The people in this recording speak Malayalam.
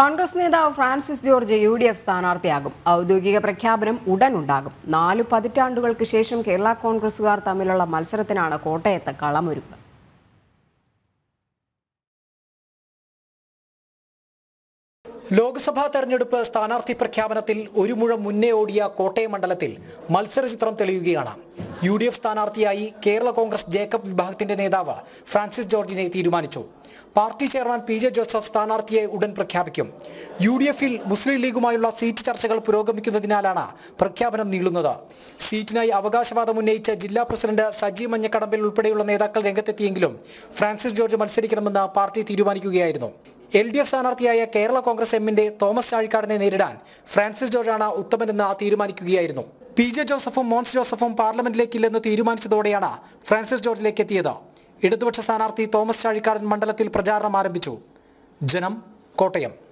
കോൺഗ്രസ് നേതാവ് Francis George U D F സ്ഥാനാർത്ഥിയാകും ഔദ്യോഗിക പ്രഖ്യാപനം ഉടൻ ഉണ്ടാകും നാലു പതിറ്റാണ്ടുകൾക്ക് ശേഷം കേരള കോൺഗ്രസുകാർ തമ്മിലുള്ള മത്സരത്തിനാണ് കോട്ടയത്ത് കളമൊരുക്കുക ലോക്സഭാ തെരഞ്ഞെടുപ്പ് സ്ഥാനാർത്ഥി പ്രഖ്യാപനത്തിൽ ഒരു മുഴം മുന്നേ ഓടിയ കോട്ടയം മണ്ഡലത്തിൽ മത്സരചിത്രം തെളിയുകയാണ് യു ഡി എഫ് സ്ഥാനാർത്ഥിയായി കേരള കോൺഗ്രസ് ജേക്കബ് വിഭാഗത്തിന്റെ നേതാവ് ഫ്രാൻസിസ് ജോർജിനെ തീരുമാനിച്ചു party chairman P J Joseph സ്ഥാനാർത്ഥിയെ ഉടൻ പ്രഖ്യാപിക്കും യു ഡി എഫിൽ മുസ്ലിം ലീഗുമായുള്ള സീറ്റ് ചർച്ചകൾ പുരോഗമിക്കുന്നതിനാലാണ് പ്രഖ്യാപനം നീളുന്നത് സീറ്റിനായി അവകാശവാദം ഉന്നയിച്ച ജില്ലാ പ്രസിഡന്റ് സജി മഞ്ഞക്കടമ്പിൽ ഉൾപ്പെടെയുള്ള നേതാക്കൾ രംഗത്തെത്തിയെങ്കിലും ഫ്രാൻസിസ് ജോർജ് മത്സരിക്കണമെന്ന് പാർട്ടി തീരുമാനിക്കുകയായിരുന്നു എൽ ഡി എഫ് സ്ഥാനാർത്ഥിയായ കേരള കോൺഗ്രസ് എമ്മിന്റെ തോമസ് ചാഴിക്കാടിനെ നേരിടാൻ ഫ്രാൻസിസ് ജോർജാണ് ഉത്തമനെന്ന് തീരുമാനിക്കുകയായിരുന്നു പി ജെ ജോസഫും മോൻസ് ജോസഫും പാർലമെന്റിലേക്കില്ലെന്ന് തീരുമാനിച്ചതോടെയാണ് ഫ്രാൻസിസ് ജോർജിലേക്ക് എത്തിയത് ഇടതുപക്ഷ സ്ഥാനാർത്ഥി തോമസ് ചാഴിക്കാടൻ മണ്ഡലത്തിൽ പ്രചാരണം ആരംഭിച്ചു ജനം കോട്ടയം